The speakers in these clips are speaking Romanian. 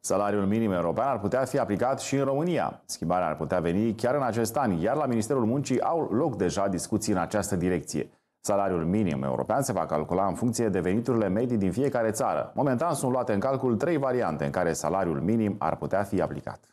Salariul minim european ar putea fi aplicat și în România. Schimbarea ar putea veni chiar în acest an, iar la Ministerul Muncii au loc deja discuții în această direcție. Salariul minim european se va calcula în funcție de veniturile medii din fiecare țară. Momentan sunt luate în calcul trei variante în care salariul minim ar putea fi aplicat.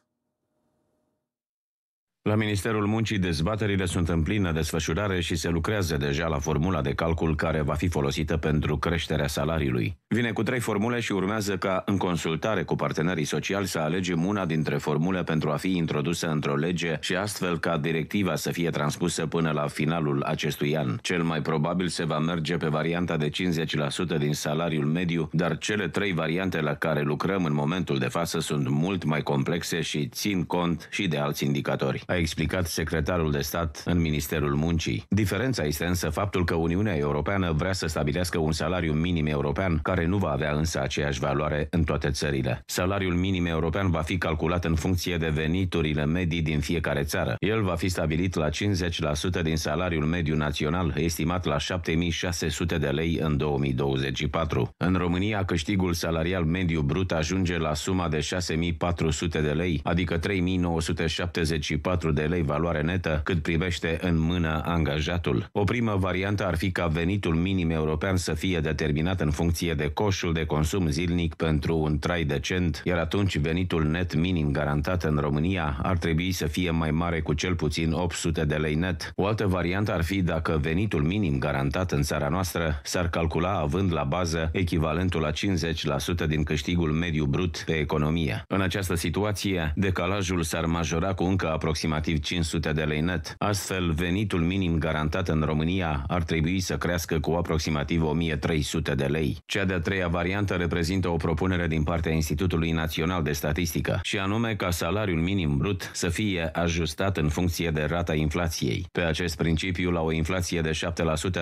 La Ministerul Muncii dezbaterile sunt în plină desfășurare și se lucrează deja la formula de calcul care va fi folosită pentru creșterea salariului. Vine cu trei formule și urmează ca, în consultare cu partenerii sociali, să alegem una dintre formule pentru a fi introdusă într-o lege și astfel ca directiva să fie transpusă până la finalul acestui an. Cel mai probabil se va merge pe varianta de 50% din salariul mediu, dar cele trei variante la care lucrăm în momentul de față sunt mult mai complexe și țin cont și de alți indicatori, a explicat secretarul de stat în Ministerul Muncii. Diferența este însă faptul că Uniunea Europeană vrea să stabilească un salariu minim european care care nu va avea însă aceeași valoare în toate țările. Salariul minim european va fi calculat în funcție de veniturile medii din fiecare țară. El va fi stabilit la 50% din salariul mediu național, estimat la 7600 de lei în 2024. În România, câștigul salarial mediu brut ajunge la suma de 6400 de lei, adică 3974 de lei valoare netă, cât privește în mână angajatul. O primă variantă ar fi ca venitul minim european să fie determinat în funcție de de coșul de consum zilnic pentru un trai decent, iar atunci venitul net minim garantat în România ar trebui să fie mai mare cu cel puțin 800 de lei net. O altă variantă ar fi dacă venitul minim garantat în țara noastră s-ar calcula având la bază echivalentul la 50% din câștigul mediu brut pe economie. În această situație, decalajul s-ar majora cu încă aproximativ 500 de lei net. Astfel, venitul minim garantat în România ar trebui să crească cu aproximativ 1300 de lei. Cea de de-a treia variantă reprezintă o propunere din partea Institutului Național de Statistică, și anume ca salariul minim brut să fie ajustat în funcție de rata inflației. Pe acest principiu, la o inflație de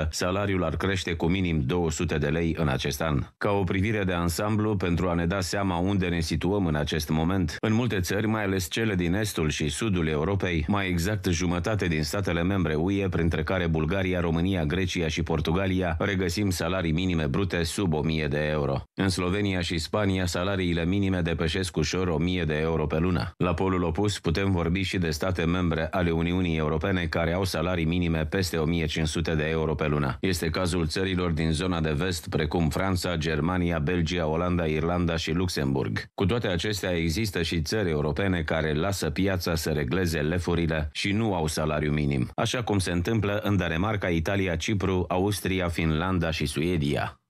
7%, salariul ar crește cu minim 200 de lei în acest an. Ca o privire de ansamblu, pentru a ne da seama unde ne situăm în acest moment, în multe țări, mai ales cele din estul și sudul Europei, mai exact jumătate din statele membre UE, printre care Bulgaria, România, Grecia și Portugalia, regăsim salarii minime brute sub 1000 1000 de euro. În Slovenia și Spania, salariile minime depășesc ușor 1000 de euro pe lună. La polul opus, putem vorbi și de state membre ale Uniunii Europene care au salarii minime peste 1500 de euro pe lună. Este cazul țărilor din zona de vest, precum Franța, Germania, Belgia, Olanda, Irlanda și Luxemburg. Cu toate acestea, există și țări europene care lasă piața să regleze lefurile și nu au salariu minim, așa cum se întâmplă în Danemarca, Italia, Cipru, Austria, Finlanda și Suedia.